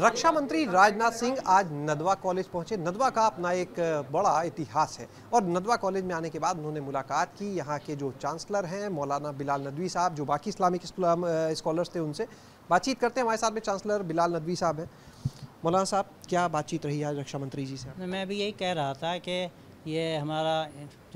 रक्षा मंत्री राजनाथ सिंह आज नदवा कॉलेज पहुंचे नदवा का अपना एक बड़ा इतिहास है और नदवा कॉलेज में आने के बाद उन्होंने मुलाकात की यहाँ के जो चांसलर हैं मौलाना बिलाल नदवी साहब जो बाकी इस्लामिक स्कॉलर्स थे उनसे बातचीत करते हैं हमारे साथ में चांसलर बिलाल नदवी साहब हैं मौलाना साहब क्या बातचीत रही आज रक्षा मंत्री जी से मैं भी यही कह रहा था कि ये हमारा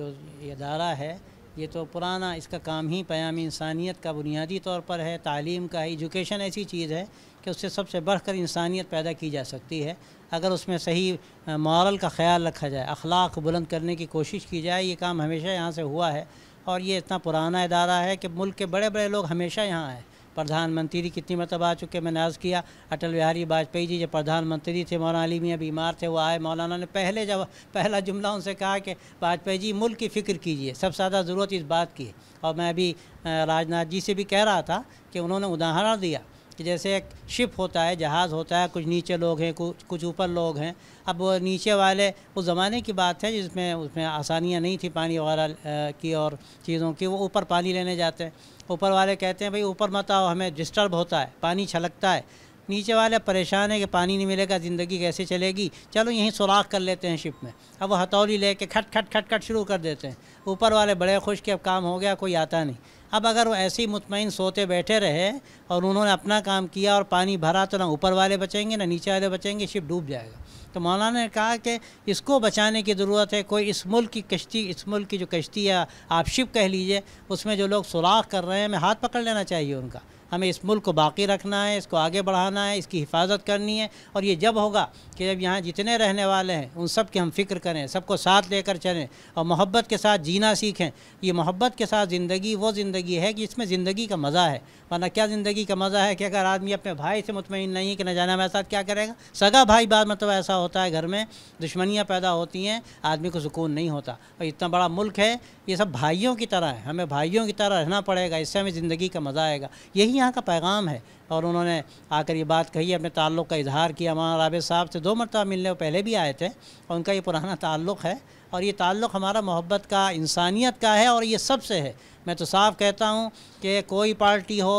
जो अदारा है ये तो पुराना इसका काम ही प्याम इंसानियत का बुनियादी तौर पर है तालीम का एजुकेशन ऐसी चीज़ है कि उससे सबसे बढ़ कर इंसानियत पैदा की जा सकती है अगर उसमें सही मॉरल का ख्याल रखा जाए अखलाक बुलंद करने की कोशिश की जाए ये काम हमेशा यहाँ से हुआ है और ये इतना पुराना इदारा है कि मुल्क के बड़े बड़े लोग हमेशा यहाँ आए प्रधानमंत्री कितनी मतलब आ चुके मैंने अर्ज़ किया अटल बिहारी वाजपेयी जी जब प्रधानमंत्री थे मौलाना अली मियाँ बीमार थे वो आए मौलाना ने पहले जब पहला जुमला उनसे कहा कि वाजपेयी जी मुल्क की फ़िक्र कीजिए सबसे ज़्यादा ज़रूरत इस बात की है और मैं अभी राजनाथ जी से भी कह रहा था कि उन्होंने उदाहरण दिया कि जैसे एक शिप होता है जहाज़ होता है कुछ नीचे लोग हैं कुछ कुछ ऊपर लोग हैं अब वो नीचे वाले उस ज़माने की बात है जिसमें उसमें आसानियाँ नहीं थी पानी वगैरह की और चीज़ों की वो ऊपर पानी लेने जाते हैं ऊपर वाले कहते हैं भाई ऊपर मत आओ हमें डिस्टर्ब होता है पानी छलकता है नीचे वाले परेशान है कि पानी नहीं मिलेगा ज़िंदगी कैसे चलेगी चलो यहीं सुराख कर लेते हैं शिप में अब वो हथौली ले के खट खट खट खट शुरू कर देते हैं ऊपर वाले बड़े खुश कि अब काम हो गया कोई आता नहीं अब अगर वो ऐसे ही मुतमिन सोते बैठे रहे और उन्होंने अपना काम किया और पानी भरा तो ना ऊपर वाले बचेंगे ना नीचे वाले बचेंगे शिप डूब जाएगा तो मौलाना ने कहा कि इसको बचाने की ज़रूरत है कोई इस मुल्क की कश्ती इस मुल्क की जो कश्ती है आप शिप कह लीजिए उसमें जो लोग सुराख कर रहे हैं हमें हाथ पकड़ लेना चाहिए उनका हमें इस मुल्क को बाकी रखना है इसको आगे बढ़ाना है इसकी हिफाजत करनी है और ये जब होगा कि जब यहाँ जितने रहने वाले हैं उन सब की हम फिक्र करें सबको साथ लेकर चलें और मोहब्बत के साथ जीना सीखें ये मोहब्बत के साथ ज़िंदगी वो ज़िंदगी है कि इसमें ज़िंदगी का मज़ा है वरना क्या ज़िंदगी का मज़ा है कि अगर आदमी अपने भाई से मुतमिन नहीं है कि न जाना हमारे साथ क्या करेगा सगा भाई बाद मतलब ऐसा होता है घर में दुश्मनियाँ पैदा होती हैं आदमी को सुकून नहीं होता और इतना बड़ा मुल्क है ये सब भाइयों की तरह है हमें भाइयों की तरह रहना पड़ेगा इससे हमें ज़िंदगी का मज़ा आएगा यही यही यहाँ का पैगाम है और उन्होंने आकर ये बात कही अपने ताल्लुक़ का इजहार किया मौलाना राबे साहब से दो मरतबा मिलने पहले भी आए थे और उनका ये पुराना ताल्लुक़ है और ये ताल्लुक़ हमारा मोहब्बत का इंसानियत का है और ये सब से है मैं तो साफ कहता हूँ कि कोई पार्टी हो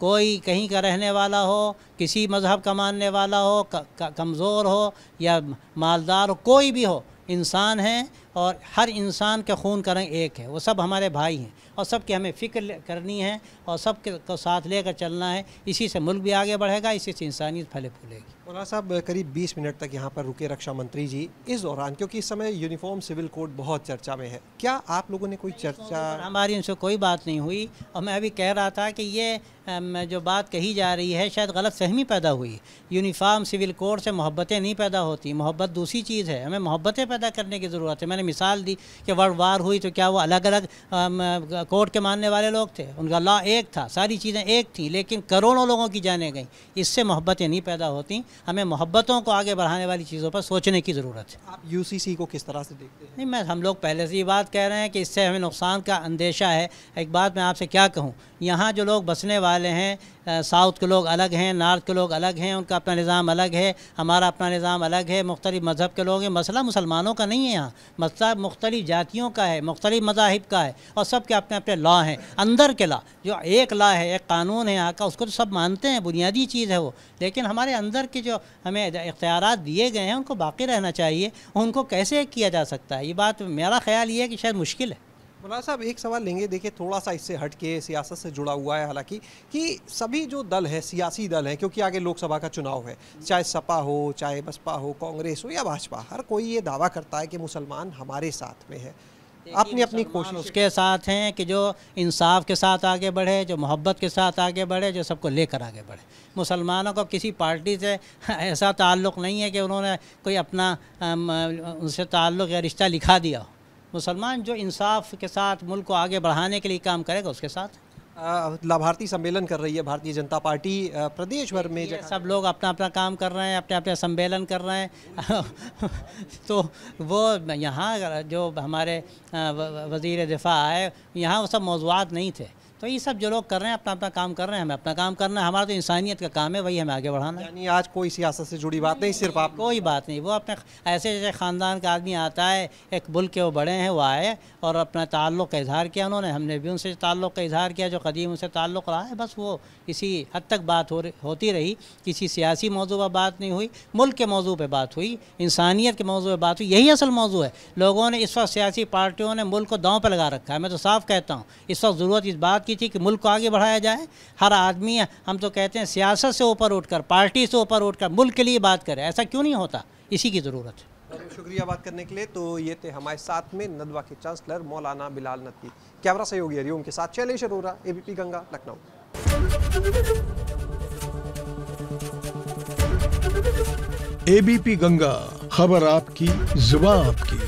कोई कहीं का रहने वाला हो किसी मज़हब का मानने वाला हो कमज़ोर हो या मालदार हो कोई भी हो इंसान हैं और हर इंसान के खून का रंग एक है वो सब हमारे भाई हैं और सब की हमें फ़िक्र करनी है और सब के को साथ लेकर चलना है इसी से मुल्क भी आगे बढ़ेगा इसी से इंसानियत फले फूलेगी मौलाना साहब करीब 20 मिनट तक यहाँ पर रुके रक्षा मंत्री जी इस दौरान क्योंकि इस समय यूनिफॉर्म सिविल कोड बहुत चर्चा में है क्या आप लोगों ने कोई चर्चा हमारी उनसे कोई बात नहीं हुई और मैं अभी कह रहा था कि ये जो बात कही जा रही है शायद गलत सहमी पैदा हुई यूनिफॉर्म सिविल कोड से मोहब्बतें नहीं पैदा होती मोहब्बत दूसरी चीज़ है हमें मोहब्बतें पैदा करने की ज़रूरत है मैंने मिसाल दी कि वर्ल्ड वार हुई तो क्या वो अलग अलग कोर्ट के मानने वाले लोग थे उनका लॉ एक था सारी चीज़ें एक थी लेकिन करोड़ों लोगों की जाने गई इससे मोहब्बतें नहीं पैदा होती हमें मोहब्बतों को आगे बढ़ाने वाली चीज़ों पर सोचने की ज़रूरत है आप यू को किस तरह से देखते हैं नहीं मैं हम लोग पहले से ये बात कह रहे हैं कि इससे हमें नुकसान का अंदेशा है एक बात मैं आपसे क्या कहूँ यहाँ जो लोग बसने वाले हैं साउथ के लोग अलग हैं नॉर्थ के लोग अलग हैं उनका अपना निज़ाम अलग है हमारा अपना निज़ाम अलग है मुख्तलि मज़हब के लोग हैं मसला मुसलमानों का नहीं है यहाँ मसला मुख्तलि जातियों का है मुख्तलि मजाहब का है और सब के अपने अपने लॉ हैं अंदर के ला जो एक ला है एक कानून है यहाँ का उसको तो सब मानते हैं बुनियादी चीज़ है वो लेकिन हमारे अंदर के जो हमें इख्तियार दिए गए हैं उनको बाकी रहना चाहिए उनको कैसे किया जा सकता है ये बात मेरा ख्याल ये है कि शायद मुश्किल है मुला साहब एक सवाल लेंगे देखिए थोड़ा सा इससे हट के सियासत से जुड़ा हुआ है हालांकि कि सभी जो दल है सियासी दल है क्योंकि आगे लोकसभा का चुनाव है चाहे सपा हो चाहे बसपा हो कांग्रेस हो या भाजपा हर कोई ये दावा करता है कि मुसलमान हमारे साथ में है अपनी अपनी कोशिश उसके साथ हैं कि जो इंसाफ के साथ आगे बढ़े जो मोहब्बत के साथ आगे बढ़े जो सबको लेकर आगे बढ़े मुसलमानों को किसी पार्टी से ऐसा ताल्लुक़ नहीं है कि उन्होंने कोई अपना उनसे ताल्लुक़ या रिश्ता लिखा दिया हो मुसलमान जो इंसाफ के साथ मुल्क को आगे बढ़ाने के लिए काम करेगा उसके साथ लाभार्थी सम्मेलन कर रही है भारतीय जनता पार्टी प्रदेश भर में सब लोग अपना अपना काम कर रहे हैं अपने अपने सम्मेलन कर रहे हैं तो वो यहाँ जो हमारे वजीर दिफा आए यहाँ वो सब मौजूद नहीं थे तो ये सब जो लोग कर रहे हैं अपना अपना काम कर रहे हैं हमें अपना काम करना है हमारा तो इंसानियत का काम है वही हमें आगे बढ़ाना यानी आज कोई सियासत से जुड़ी बात नहीं, सिर्फ आप कोई बात नहीं वो अपने ऐसे जैसे ख़ानदान का आदमी आता है एक बुल के वो बड़े हैं वो आए और अपना ताल्लुक़ का इजहार किया उन्होंने हमने भी उनसे ताल्लुक़ का इजहार किया जो कदीम उनसे ताल्लुक़ रहा है बस वो इसी हद तक बात हो होती रही किसी सियासी मौजू पर बात नहीं हुई मुल्क के मौजू पर बात हुई इंसानियत के मौजू पर बात हुई यही असल मौजू है लोगों ने इस वक्त सियासी पार्टियों ने मुल्क को दाँव पर लगा रखा है मैं तो साफ़ कहता हूँ इस वक्त ज़रूरत इस बात की की थी कि मुल्क को आगे बढ़ाया जाए हर आदमी हम तो कहते हैं सियासत से ऊपर उठकर पार्टी से ऊपर उठकर मुल्क के लिए बात करें ऐसा क्यों नहीं होता इसी की ज़रूरत है शुक्रिया बात करने के लिए तो ये थे हमारे साथ में नदवा के चांसलर मौलाना बिलाल नदी कैमरा सहयोगी हरिओम के साथ शैलेश अरोरा एबीपी गंगा लखनऊ एबीपी गंगा खबर आपकी जुबा आपकी